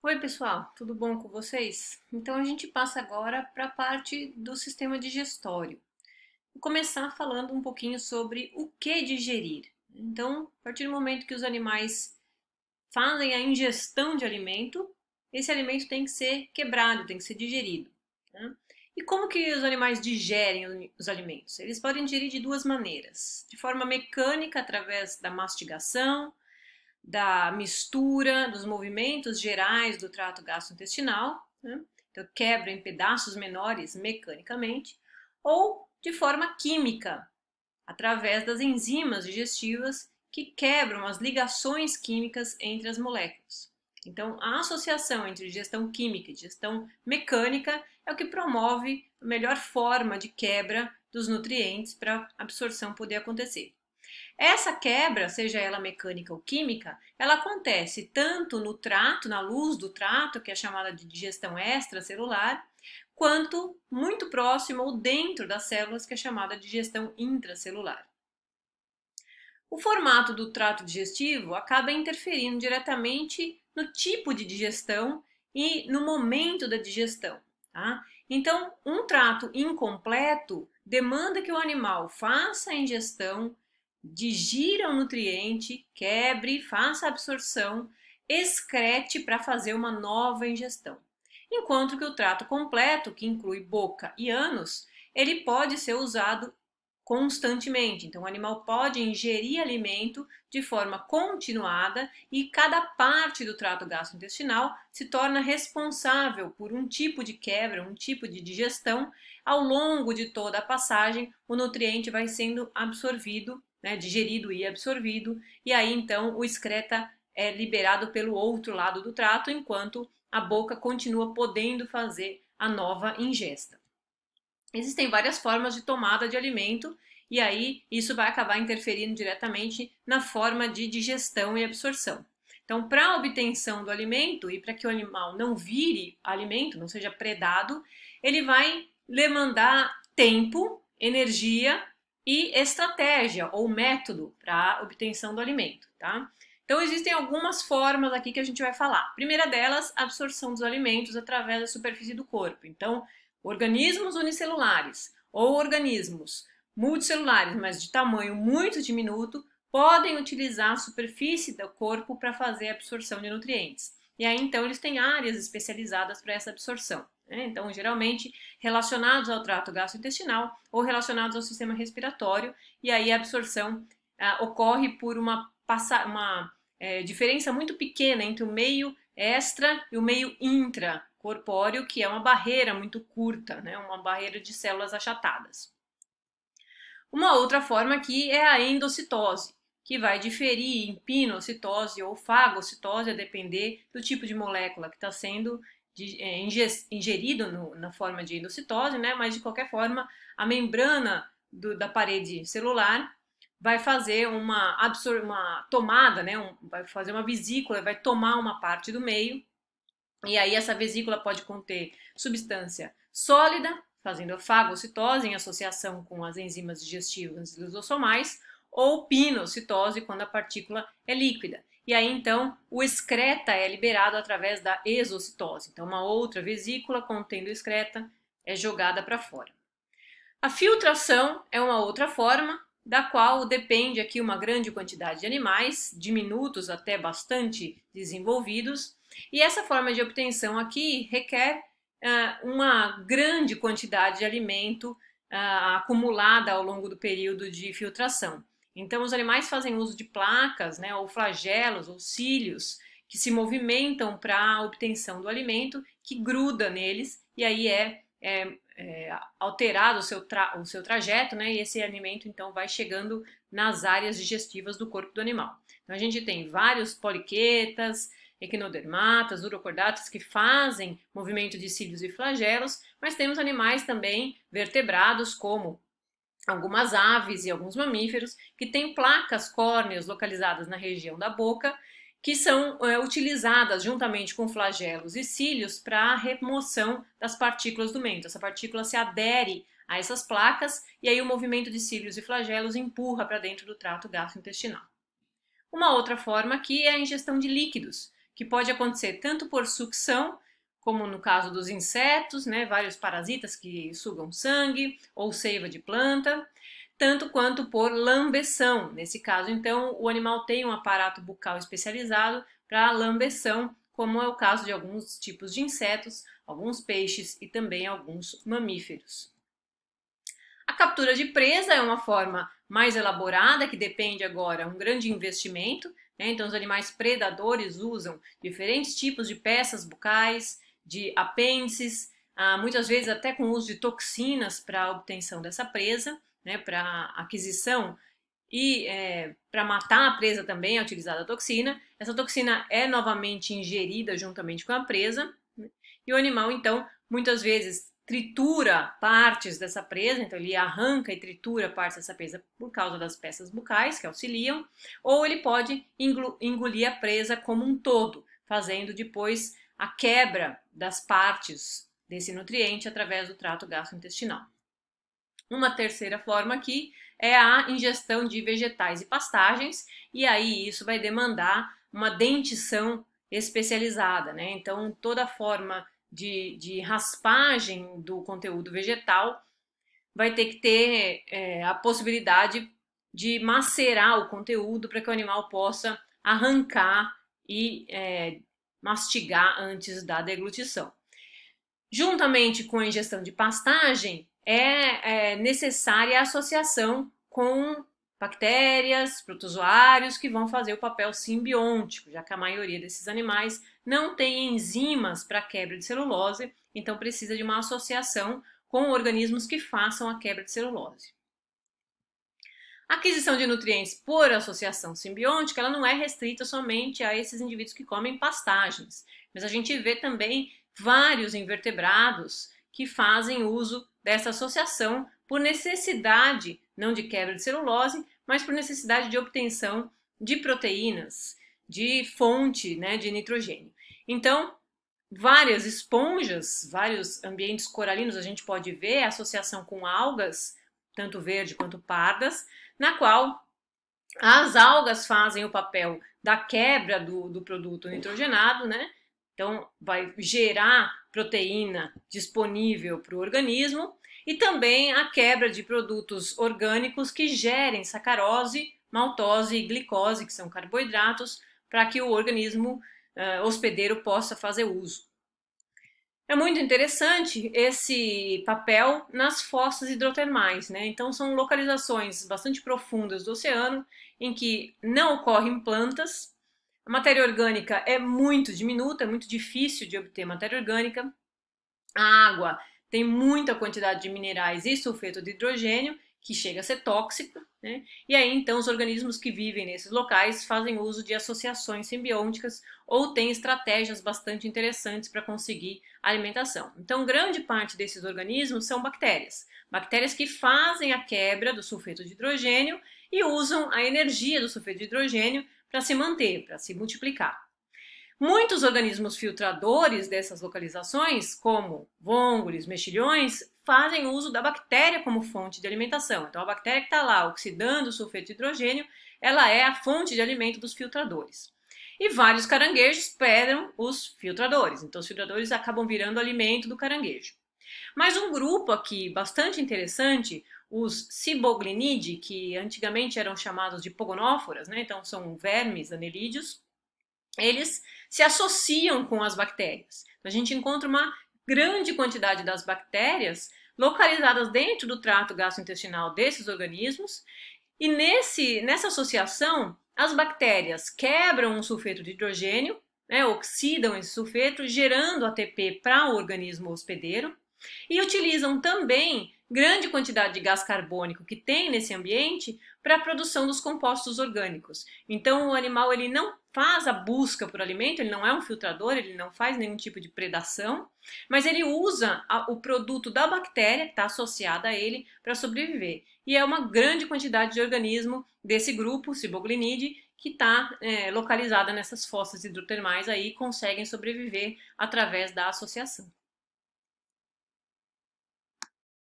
Oi, pessoal, tudo bom com vocês? Então a gente passa agora para a parte do sistema digestório. Vou começar falando um pouquinho sobre o que digerir. Então, a partir do momento que os animais fazem a ingestão de alimento, esse alimento tem que ser quebrado, tem que ser digerido. Né? E como que os animais digerem os alimentos? Eles podem digerir de duas maneiras: de forma mecânica, através da mastigação, da mistura dos movimentos gerais do trato gastrointestinal, né? então quebra em pedaços menores mecanicamente, ou de forma química, através das enzimas digestivas que quebram as ligações químicas entre as moléculas. Então, a associação entre digestão química e digestão mecânica é o que promove a melhor forma de quebra dos nutrientes para a absorção poder acontecer. Essa quebra, seja ela mecânica ou química, ela acontece tanto no trato, na luz do trato, que é chamada de digestão extracelular, quanto muito próximo ou dentro das células, que é chamada de digestão intracelular. O formato do trato digestivo acaba interferindo diretamente no tipo de digestão e no momento da digestão. Tá? Então, um trato incompleto demanda que o animal faça a ingestão digira o nutriente, quebre, faça a absorção, excrete para fazer uma nova ingestão. Enquanto que o trato completo, que inclui boca e ânus, ele pode ser usado constantemente. Então, o animal pode ingerir alimento de forma continuada e cada parte do trato gastrointestinal se torna responsável por um tipo de quebra, um tipo de digestão. Ao longo de toda a passagem, o nutriente vai sendo absorvido né, digerido e absorvido, e aí então o excreta é liberado pelo outro lado do trato, enquanto a boca continua podendo fazer a nova ingesta. Existem várias formas de tomada de alimento, e aí isso vai acabar interferindo diretamente na forma de digestão e absorção. Então, para a obtenção do alimento e para que o animal não vire alimento, não seja predado, ele vai demandar tempo, energia e estratégia ou método para obtenção do alimento, tá? Então existem algumas formas aqui que a gente vai falar. primeira delas, absorção dos alimentos através da superfície do corpo. Então, organismos unicelulares ou organismos multicelulares, mas de tamanho muito diminuto, podem utilizar a superfície do corpo para fazer a absorção de nutrientes. E aí então eles têm áreas especializadas para essa absorção. Né? Então, geralmente relacionados ao trato gastrointestinal ou relacionados ao sistema respiratório, e aí a absorção ah, ocorre por uma, uma é, diferença muito pequena entre o meio extra e o meio intracorpóreo, que é uma barreira muito curta, né? uma barreira de células achatadas. Uma outra forma aqui é a endocitose que vai diferir em pinocitose ou fagocitose, a depender do tipo de molécula que está sendo é, ingerido no, na forma de endocitose, né? mas de qualquer forma, a membrana do, da parede celular vai fazer uma, absor uma tomada, né? Um, vai fazer uma vesícula, vai tomar uma parte do meio, e aí essa vesícula pode conter substância sólida, fazendo a fagocitose em associação com as enzimas digestivas lisossomais, ou pinocitose, quando a partícula é líquida. E aí então o excreta é liberado através da exocitose. Então uma outra vesícula contendo excreta é jogada para fora. A filtração é uma outra forma da qual depende aqui uma grande quantidade de animais, diminutos até bastante desenvolvidos, e essa forma de obtenção aqui requer uh, uma grande quantidade de alimento uh, acumulada ao longo do período de filtração. Então, os animais fazem uso de placas, né, ou flagelos, ou cílios, que se movimentam para a obtenção do alimento, que gruda neles e aí é, é, é alterado o seu, o seu trajeto, né, e esse alimento então vai chegando nas áreas digestivas do corpo do animal. Então, a gente tem vários poliquetas, equinodermatas, urocordatas que fazem movimento de cílios e flagelos, mas temos animais também vertebrados como algumas aves e alguns mamíferos que têm placas córneas localizadas na região da boca que são é, utilizadas juntamente com flagelos e cílios para a remoção das partículas do mento. Essa partícula se adere a essas placas e aí o movimento de cílios e flagelos empurra para dentro do trato gastrointestinal. Uma outra forma aqui é a ingestão de líquidos, que pode acontecer tanto por sucção como no caso dos insetos, né, vários parasitas que sugam sangue ou seiva de planta, tanto quanto por lambeção. Nesse caso, então, o animal tem um aparato bucal especializado para lambeção, como é o caso de alguns tipos de insetos, alguns peixes e também alguns mamíferos. A captura de presa é uma forma mais elaborada que depende agora um grande investimento. Né? Então, os animais predadores usam diferentes tipos de peças bucais, de apêndices, ah, muitas vezes até com o uso de toxinas para a obtenção dessa presa, né, para aquisição e é, para matar a presa também é utilizada a toxina. Essa toxina é novamente ingerida juntamente com a presa né, e o animal então muitas vezes tritura partes dessa presa, então ele arranca e tritura partes dessa presa por causa das peças bucais que auxiliam, ou ele pode engolir a presa como um todo, fazendo depois a quebra das partes desse nutriente através do trato gastrointestinal. Uma terceira forma aqui é a ingestão de vegetais e pastagens, e aí isso vai demandar uma dentição especializada, né? Então, toda forma de, de raspagem do conteúdo vegetal vai ter que ter é, a possibilidade de macerar o conteúdo para que o animal possa arrancar e é, mastigar antes da deglutição. Juntamente com a ingestão de pastagem, é, é necessária a associação com bactérias, protozoários que vão fazer o papel simbiótico, já que a maioria desses animais não tem enzimas para quebra de celulose, então precisa de uma associação com organismos que façam a quebra de celulose. A aquisição de nutrientes por associação simbiótica ela não é restrita somente a esses indivíduos que comem pastagens, mas a gente vê também vários invertebrados que fazem uso dessa associação por necessidade, não de quebra de celulose, mas por necessidade de obtenção de proteínas, de fonte né, de nitrogênio. Então, várias esponjas, vários ambientes coralinos, a gente pode ver a associação com algas tanto verde quanto pardas, na qual as algas fazem o papel da quebra do, do produto nitrogenado, né? Então, vai gerar proteína disponível para o organismo e também a quebra de produtos orgânicos que gerem sacarose, maltose e glicose, que são carboidratos, para que o organismo uh, hospedeiro possa fazer uso. É muito interessante esse papel nas fossas hidrotermais, né? Então são localizações bastante profundas do oceano em que não ocorrem plantas, a matéria orgânica é muito diminuta, é muito difícil de obter matéria orgânica, a água tem muita quantidade de minerais e sulfeto de hidrogênio que chega a ser tóxico, né? e aí então os organismos que vivem nesses locais fazem uso de associações simbióticas ou têm estratégias bastante interessantes para conseguir alimentação. Então, grande parte desses organismos são bactérias, bactérias que fazem a quebra do sulfeto de hidrogênio e usam a energia do sulfeto de hidrogênio para se manter, para se multiplicar. Muitos organismos filtradores dessas localizações, como vôngules, mexilhões, fazem uso da bactéria como fonte de alimentação. Então, a bactéria que está lá oxidando o sulfeto de hidrogênio, ela é a fonte de alimento dos filtradores. E vários caranguejos pedem os filtradores. Então, os filtradores acabam virando alimento do caranguejo. Mas um grupo aqui bastante interessante, os ciboglinidae, que antigamente eram chamados de pogonóforas, né? então são vermes anelídeos, eles se associam com as bactérias. Então, a gente encontra uma grande quantidade das bactérias localizadas dentro do trato gastrointestinal desses organismos. E nesse, nessa associação, as bactérias quebram o sulfeto de hidrogênio, né, oxidam esse sulfeto, gerando ATP para o organismo hospedeiro, e utilizam também grande quantidade de gás carbônico que tem nesse ambiente para a produção dos compostos orgânicos. Então o animal ele não faz a busca por alimento, ele não é um filtrador, ele não faz nenhum tipo de predação, mas ele usa a, o produto da bactéria que está associada a ele para sobreviver. E é uma grande quantidade de organismo desse grupo, Ciboglinide, que está é, localizada nessas fossas hidrotermais aí conseguem sobreviver através da associação.